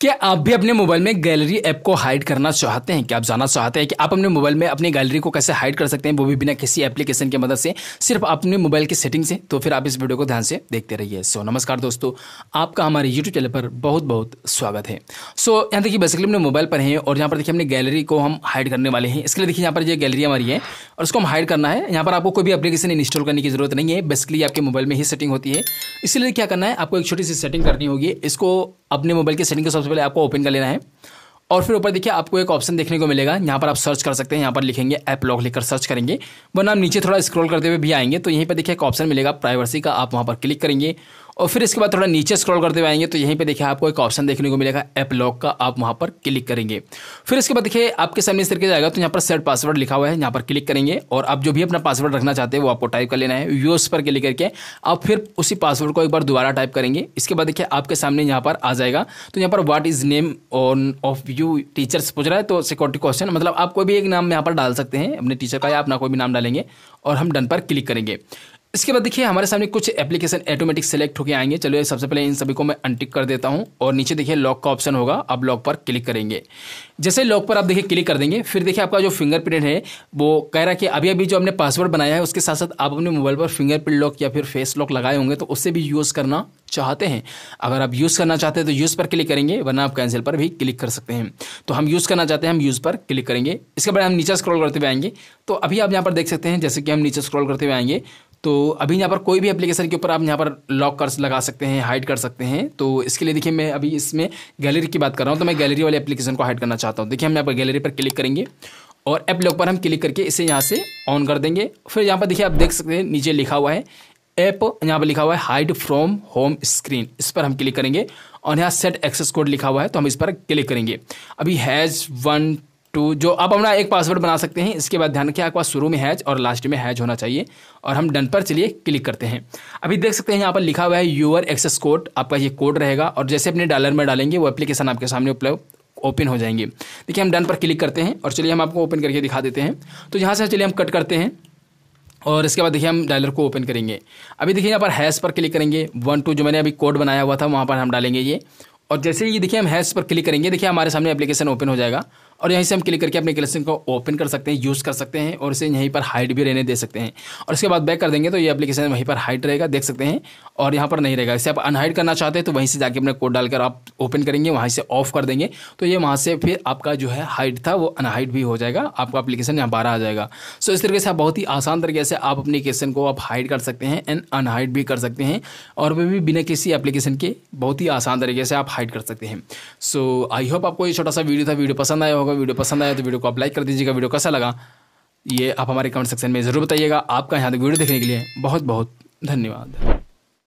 क्या आप भी अपने मोबाइल में गैलरी ऐप को हाइड करना चाहते हैं क्या आप जानना चाहते हैं कि आप अपने मोबाइल में अपनी गैलरी को कैसे हाइड कर सकते हैं वो भी बिना किसी एप्लीकेशन की मदद से सिर्फ अपने मोबाइल की सेटिंग से तो फिर आप इस वीडियो को ध्यान से देखते रहिए सो नमस्कार दोस्तों आपका हमारे यूट्यूब चैनल पर बहुत बहुत स्वागत है सो यहाँ देखिए बेसिकली अपने मोबाइल पर हैं और यहाँ पर देखिए अपनी गैलरी को हम हाइड करने वाले हैं इसके लिए देखिए यहाँ पर ये गैलरी हमारी है और उसको हम हाइड करना है यहाँ पर आपको कोई भी एप्लीकेशन इंस्टॉल करने की जरूरत नहीं है बेसिकली आपके मोबाइल में ही सेटिंग होती है इसीलिए क्या करना है आपको एक छोटी सी सेटिंग करनी होगी इसको अपने मोबाइल के सेटिंग को सबसे पहले आपको ओपन कर लेना है और फिर ऊपर देखिए आपको एक ऑप्शन देखने को मिलेगा यहाँ पर आप सर्च कर सकते हैं यहाँ पर लिखेंगे ऐप लॉक लिखकर सर्च करेंगे वरना आप नीचे थोड़ा स्क्रॉल करते हुए भी आएंगे तो यहीं पर देखिए एक ऑप्शन मिलेगा प्राइवेसी का आप वहाँ पर क्लिक करेंगे और फिर इसके बाद थोड़ा नीचे स्क्रॉल करते हुए आएंगे तो यहीं पे देखिए आपको एक ऑप्शन देखने को मिलेगा ऐप लॉक का आप वहाँ पर क्लिक करेंगे फिर इसके बाद देखिए आपके सामने इस तरीके जाएगा तो यहाँ पर सेट पासवर्ड लिखा हुआ है यहाँ पर क्लिक करेंगे और आप जो भी अपना पासवर्ड रखना चाहते हैं वो आपको टाइप कर लेना है यूज पर क्लिक करके आप फिर उसी पासवर्ड को एक बार दोबारा टाइप करेंगे इसके बाद देखिए आपके सामने यहाँ पर आ जाएगा तो यहाँ पर what is name on of you teachers पूछ रहा है तो सिक्योरिटी क्वेश्चन मतलब आप कोई भी एक नाम यहाँ पर डाल सकते हैं अपने टीचर का या अपना कोई भी नाम डालेंगे और हम डन पर क्लिक करेंगे इसके बाद देखिए हमारे सामने कुछ एप्लीकेशन ऑटोमेटिक सेलेक्ट होकर आएंगे चलो सबसे पहले इन सभी को मैं अनटिक कर देता हूं और नीचे देखिए लॉक का ऑप्शन होगा आप लॉक पर क्लिक करेंगे जैसे लॉक पर आप देखिए क्लिक कर देंगे फिर देखिए आपका जो फिंगरप्रिंट है वो कह रहा है कि अभी अभी जो हमने पासवर्ड बनाया है उसके साथ साथ आप अपने मोबाइल पर फिंगरप्रिंट लॉक या फिर फेस लॉक लगाए होंगे तो उससे भी यूज़ करना चाहते हैं अगर आप यूज़ करना चाहते हैं तो यूज़ पर क्लिक करेंगे वरना आप कैंसिल पर भी क्लिक कर सकते हैं तो हम यूज़ करना चाहते हैं हम यूज़ पर क्लिक करेंगे इसके बाद हम नीचे स्क्रॉल करते हुए आएंगे तो अभी आप यहाँ पर देख सकते हैं जैसे कि हम नीचे स्क्रॉल करते हुए आएंगे तो अभी यहाँ पर कोई भी एप्लीकेशन के ऊपर आप यहाँ पर लॉक कर लगा सकते हैं हाइड कर सकते हैं तो इसके लिए देखिए मैं अभी इसमें गैलरी की बात कर रहा हूँ तो मैं गैलरी वाले एप्लीकेशन को हाइड करना चाहता हूँ देखिए हम यहाँ पर गैलरी पर क्लिक करेंगे और ऐप लॉक पर हम क्लिक करके इसे यहाँ से ऑन कर देंगे फिर यहाँ पर देखिए आप देख सकते हैं नीचे लिखा हुआ है ऐप यहाँ पर लिखा हुआ है हाइड फ्रॉम होम स्क्रीन इस पर हम क्लिक करेंगे और यहाँ सेट एक्सेस कोड लिखा हुआ है तो हम इस पर क्लिक करेंगे अभी हैज़ वन टू जो अब हम एक पासवर्ड बना सकते हैं इसके बाद ध्यान रखिए आपके पास शुरू में हैज और लास्ट में हैज होना चाहिए और हम डन पर चलिए क्लिक करते हैं अभी देख सकते हैं यहाँ पर लिखा हुआ है यूअर एक्सेस कोड आपका ये कोड रहेगा और जैसे अपने डॉलर में डालेंगे वो एप्लीकेशन आपके सामने उपलब्ध ओपन हो जाएंगे देखिए हम डन पर क्लिक करते हैं और चलिए हम आपको ओपन करके दिखा देते हैं तो यहाँ से चलिए हम कट करते हैं और इसके बाद देखिए हम डायलर को ओपन करेंगे अभी देखिए यहाँ पर हैश पर क्लिक करेंगे वन टू जो मैंने अभी कोड बनाया हुआ था वहाँ पर हम डालेंगे ये और जैसे ये देखिए हम हैश पर क्लिक करेंगे देखिए हमारे सामने एप्लीकेशन ओपन हो जाएगा और यहीं से हम क्लिक करके अपने कलेक्शन को ओपन कर सकते हैं यूज़ कर सकते हैं और इसे यहीं पर हाइट भी रहने दे सकते हैं और इसके बाद बैक कर देंगे तो ये एप्लीकेशन वहीं पर हाइट रहेगा देख सकते हैं और यहाँ पर नहीं रहेगा इसे आप अनहाइड करना चाहते हैं तो वहीं से जाके अपना कोड डालकर आप ओपन करेंगे वहीं से ऑफ कर देंगे तो ये वहाँ से फिर आपका जो है हाइट था वो अनहाइट भी हो जाएगा आपका अपलीकेशन यहाँ बाहर आ जाएगा सो इस तरीके से आप बहुत ही आसान तरीके से आप अपने एप्लीकेशन को आप हाइड कर सकते हैं एंड अनहाइड भी कर सकते हैं और वे भी बिना किसी एप्लीकेशन के बहुत ही आसान तरीके से आप हाइड कर सकते हैं सो आई होप आपको ये छोटा सा वीडियो था वीडियो पसंद आया होगा को वीडियो पसंद आया तो वीडियो को आप लाइक कर दीजिएगा वीडियो कैसा लगा ये आप हमारे कमेंट सेक्शन में ज़रूर बताइएगा आपका यहाँ तक वीडियो देखने के लिए बहुत बहुत धन्यवाद